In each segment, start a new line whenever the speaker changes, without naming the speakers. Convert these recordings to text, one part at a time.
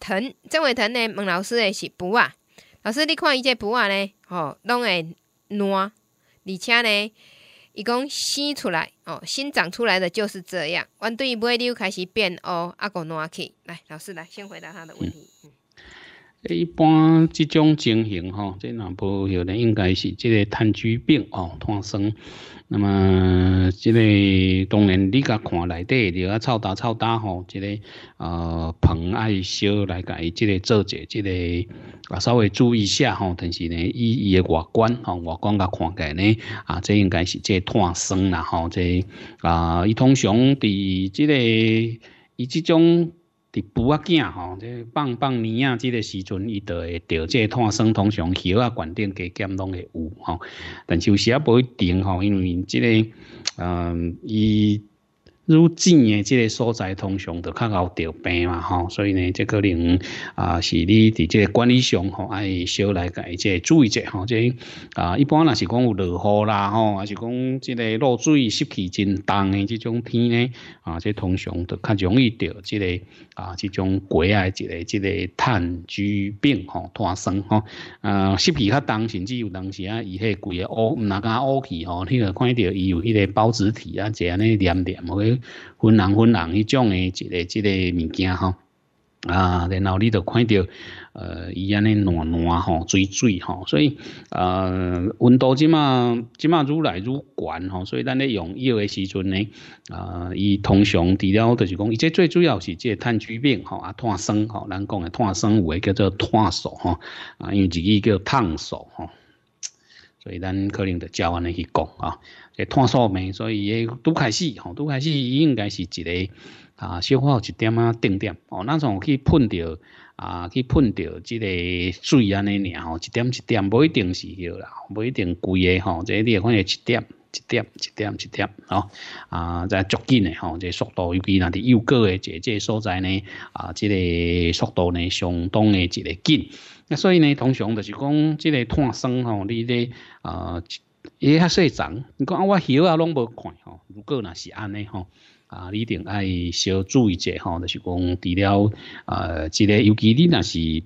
藤，这位藤呢？问老师的是补啊，老师你看伊这补啊呢，吼，拢会烂，而且呢，伊讲生出来，哦，新长出来的就是这样，阮对尾溜开始变哦，啊公烂去，来，老师来先回答他的问题。一般这种情形哈，这南部有人应该是这个炭疽病哦，炭生。那么这个当然你甲看内底，就啊臭大臭大吼，这个呃棚爱小来甲伊这个做者，这个啊稍微注意下吼。但是呢，伊伊个外观吼外观甲看个呢啊，这应该是这炭生啦吼，这啊，伊通常伫这个伊这种。伫补啊囝吼，即放放年啊，即个时阵伊就会调节碳、酸通常血啊、悬电、加减拢会有吼，但有时啊不一定吼，因为即个嗯伊。如热诶，即个所在，通常都较容得病嘛吼，所以呢，即可能啊，是你伫即管理上吼，爱少来改，即注意者吼，即啊，一般若是讲有落雨啦吼，还是讲即个落水、湿气真重诶，即种天呢，啊，即通常都较容易得即个啊，即种鬼啊，即个即个炭疽病吼，脱生吼，啊湿气较重，甚至有当时啊，伊迄怪啊，乌，哪敢乌起吼，你个看到伊有迄个孢子体啊，即安尼黏黏。昏蓝昏蓝，迄种诶，一个一个物件吼，啊，然后你就看到，呃，伊安尼暖暖吼，水水吼，所以，呃，温度即马即马愈来愈悬吼，所以咱咧用药诶时阵呢，啊，伊通常治疗就是讲，伊这最主要是即碳疽病吼啊，炭生吼，咱讲诶炭生诶叫做炭素吼，啊，因为一个叫碳素吼。所以咱可能得照安尼去讲啊，去探索面，所以诶，拄开始吼，拄开始，应该是一个啊，小有一点啊，定点哦，那有去喷着啊，去喷着即个水安尼，尔吼，一点一点，不一定是个啦，不一定贵诶吼，个你会发现一点。一点一点一点，吼、啊，在逐渐的吼，这速度尤其那伫右过的这这所在呢，啊，这个速度呢相当的一个紧。那所以呢，通常就是讲这个碳酸吼，你咧啊，也较细长。你讲啊，我许啊拢无看吼、哦，如果那是安尼吼。啊，你一定爱小注意者吼，就是讲除了啊，即、这个尤其你若是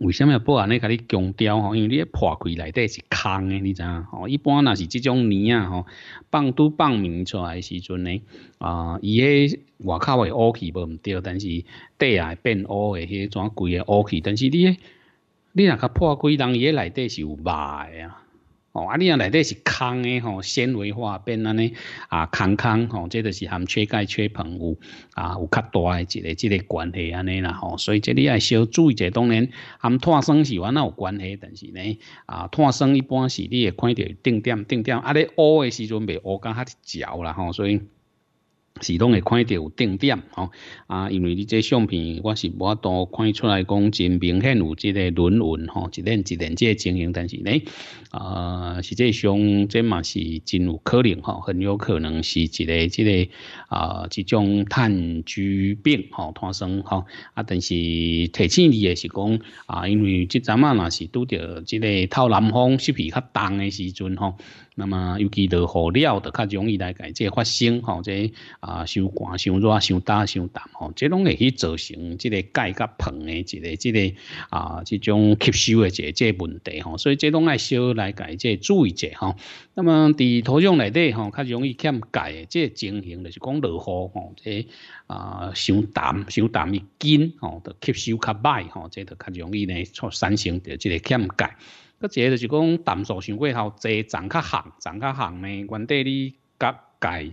为什么破安尼甲你强调吼？因为你破开内底是空诶，你知影吼？一般若是即种泥啊吼，放拄放明出来时阵呢，啊，伊迄外口会乌起，无毋对，但是底啊会变乌诶，迄种规个乌起。但是你，你若甲破开，人伊迄内底是有肉诶啊。哦，啊，你啊，内底是空诶吼，纤维化变安尼，啊，空空吼，这就是含缺钙、缺硼有，啊，有较大诶一个、即个关系安尼啦吼，所以这你爱小注意者，当然含碳酸是话那有关系，但是呢，啊，碳酸一般是你会看到有点定点，啊，咧乌诶时阵未乌干，较焦啦吼，所以。是拢会看到有定点，吼啊！因为你这相片，我是我都看出来，讲真明显有这个轮纹，吼一连一点这情形。但是呢，啊，实际上这嘛是真有可能，吼很有可能是一个、这个啊，这种炭疽病，吼发生，吼啊！但是提醒你也是讲啊，因为这阵啊，那是拄着这个透南风，湿气较重的时阵，吼。那么，尤其落雨了，就较容易来改这发生吼，这啊，伤寒、伤热、伤大、伤淡吼，这拢会去造成这个钙甲硼的这个、这个啊，这种吸收的这这问题吼。所以这拢爱少来改这注意者吼。那么，伫土壤内底吼，较容易欠钙，的这个情形就是讲落雨吼，这啊，伤淡、伤淡一紧吼，就吸收较歹吼，这就较容易呢，出产生着这个欠钙。搁一个就是讲，淡素先过后，侪层较厚，层较厚呢，原底你甲解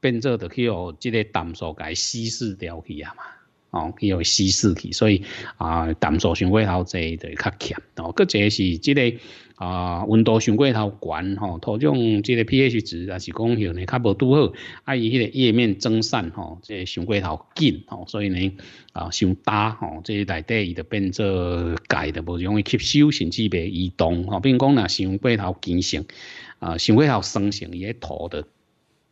变做着去哦，即个淡素解稀释掉去啊嘛。哦，伊会稀释去，所以啊，淡素上过头侪得较欠哦。佮这是即个啊，温度上过头悬吼，土壤即个 pH 值也是讲吼，呢较无拄好，啊伊迄个叶面蒸散吼，即上过头紧吼，所以呢啊伤大吼，即内底伊就变做钙的无容易吸收，甚至袂移动吼，并讲是上过头碱性啊，上过头酸性个土的。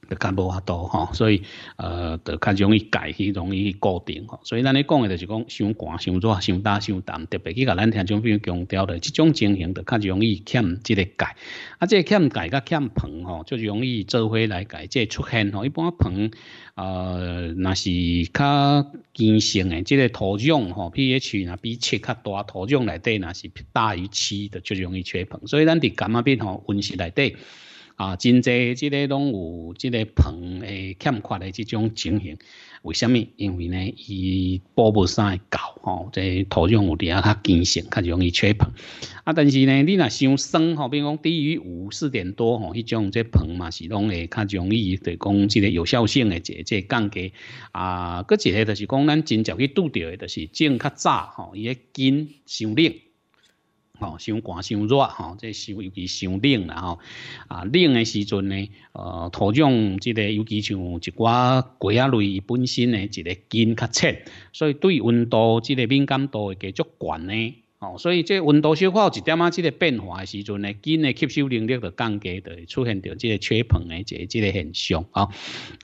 著较无法度吼，所以呃，著较容易解去，容易固定吼。所以咱咧讲诶，著是讲伤寒、伤热、伤大、伤淡，特别去甲咱听众朋友强调咧，即种情形著较容易欠即个解啊，即、个欠解甲欠盆吼，就容易做伙来解。即、个出现吼。一般盆呃，若是较坚性诶，即、个土壤吼，pH 若比七较大，土壤内底若是大于七，著，就容易缺盆。所以咱伫感冒病吼，温室内底。啊，真侪即个拢有即个棚诶欠缺诶即种情形。为虾米？因为呢，伊补不上去厚吼，即土壤有滴啊较坚性，较容易缺棚。啊，但是呢，你若想生吼，比如讲低于五四点多吼，迄种即棚嘛是拢会较容易对讲即个有效性诶，即即降低。啊，搁一个就是讲咱真正去拄着诶，就是种较早吼，伊诶根伤冷。吼，伤寒、伤热，吼，即伤尤其伤冷啦吼，啊冷诶时阵呢，呃，土壤即个尤其像一寡鸡仔类，伊本身呢即个根较浅，所以对温度即个敏感度会加足悬呢。哦，所以这温度小有一点啊，这个变化的时阵呢，根的吸收能力就降低会出现到这个缺硼的这这个现象啊。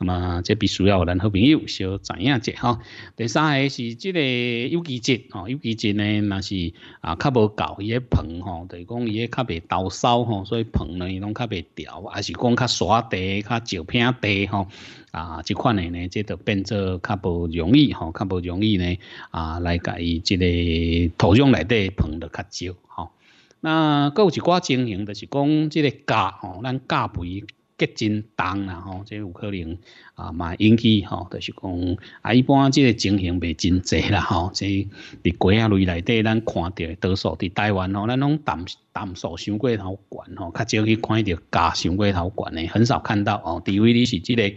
那么这必须要咱好朋友小知样者哈？第三个是这个有机质哦，有机质呢那是啊，较无够伊个硼吼，就是讲伊个较袂倒烧吼，所以硼呢伊拢较袂调，还是讲较沙地、较石片地哈。啊，这款诶，呢，即都变作较不容易吼，较不容易呢啊，来甲伊即个土壤内底膨得较少吼。那搁有一寡情形，就是讲即个钙吼，咱钙肥结晶重啦吼，即有可能啊，嘛引起吼，就是讲啊，一般即个情形未真济啦吼。即伫啊类内底咱看到多数，伫台湾吼，咱拢淡淡素伤过头悬吼，较少去看到钙伤过头悬诶，很少看到哦。除非你是即个。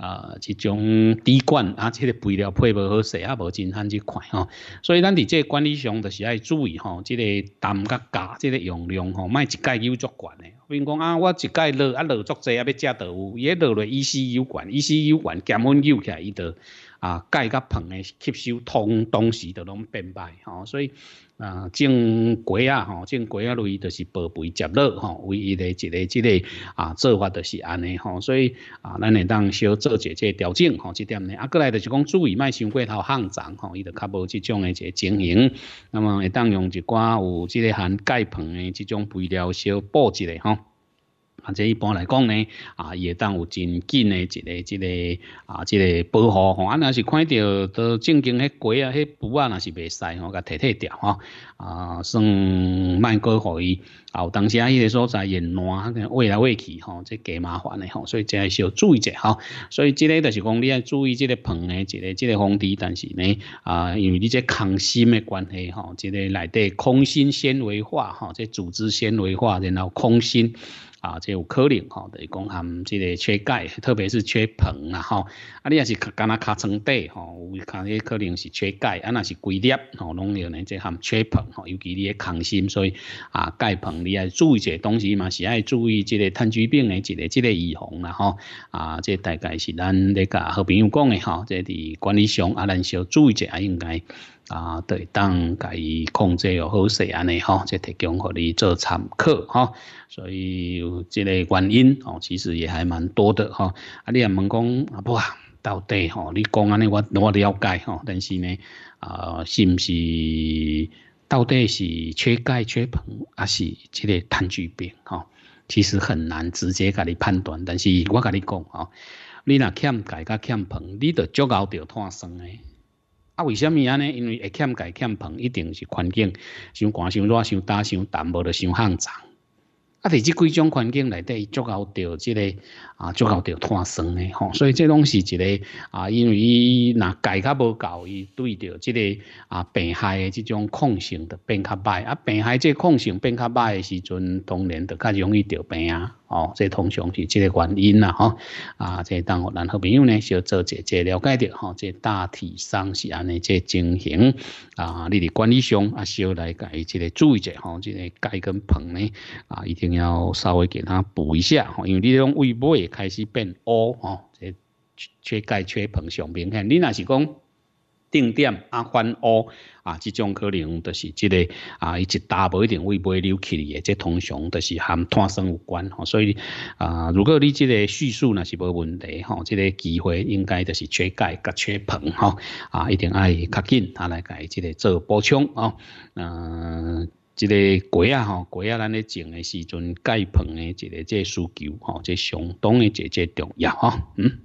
啊，一种滴灌，啊，这个肥料配无好势，啊，无真罕即款吼，所以咱伫这管理上，都是爱注意吼，即个单甲价，即个用量吼，卖一概要足悬的。比如讲啊，我一盖落啊，落足济啊，要食倒有？伊个落来，雨水有关，雨水有关，降温又起来，伊就啊，钙甲硼诶吸收同东西就拢变歹吼，所以啊，种果啊吼，种果啊类就是宝贝食落吼，唯一诶一个即个啊做法就是安尼吼，所以啊，咱会当小做一下调整吼，即点呢，啊，过来就是讲注意卖伤过头旱脏吼，伊就较无即种诶一个情形，那么会当用一寡有即个含钙硼诶即种肥料小补一下吼。啊，即一般来讲呢，啊，伊会当有真紧诶一个一个啊，即个保护吼。啊，那是看到都正经迄鸡啊、迄鱼啊，那是袂使吼，甲摕摕掉吼。啊，算卖过互伊。啊，有当时啊，迄个所在也暖，咹，热来热去吼，即加麻烦的吼，所以真是要注意者吼。所以即个就是讲，你要注意即个棚诶，即个即个防滴。但是呢，啊，因为你即空心诶关系吼，即个内底空心纤维化吼，即组织纤维化，然后空心。啊，即有可能吼，就是讲含即个缺钙，特别是缺硼啊吼。啊，你也是干那卡层底吼，有可迄可能是缺钙啊，那是龟裂吼，拢有呢。即含缺硼吼，尤其你抗心，所以啊，钙硼你爱注意者东同时嘛是爱注意即个碳疽病的一个即个预防啦吼。啊，即大概是咱咧甲好朋友讲的吼，即伫管理上啊，咱要注意一下应该。啊，对，当家己控制又好势安尼吼，即提供互你做参考吼。所以有即类原因哦，其实也还蛮多的吼。啊，你也问讲啊，不啊，到底吼你讲安尼我我了解吼，但是呢，啊是毋是到底是缺钙缺硼，还是即个炭疽病吼？其实很难直接甲你判断，但是我甲你讲吼，你若欠钙甲欠硼，你着足高着碳酸诶，啊，为什么安尼？因为会欠钙、欠硼，一定是环境，伤寒、伤热、伤大、伤淡薄的、伤旱脏。啊，伫即几种环境内底，伊足够着即个啊，足够着脱酸的吼。所以，这拢是一个啊，因为伊那钙较无够，伊对着即个啊病害的即种抗性就变较歹。啊，病害这抗性变较歹的时阵，当然就较容易得病啊。哦，这通常是这个原因啦，哈啊，这当然好朋友呢，小做姐姐了解的，哈，这大体上是安尼，这情形啊，你的管理上啊，小来改这个注意者下，哈，这个钙跟硼呢，啊，一定要稍微给它补一下，哈，因为这种胃部也开始变乌，哈，这缺钙缺硼上明显，你那是讲。定点啊翻乌啊，即种可能就是即个啊，伊一大无一定会袂流起诶。即通常都是含碳酸有关吼。所以啊，如果你即个叙述呢是无问题吼，即个机会应该就是缺钙甲缺硼吼啊，一定爱较紧啊来改即个做补充哦。啊，即个鸡啊吼鸡啊，咱咧种诶时阵钙硼诶即个即需求吼，即相当诶即即重要吼，嗯。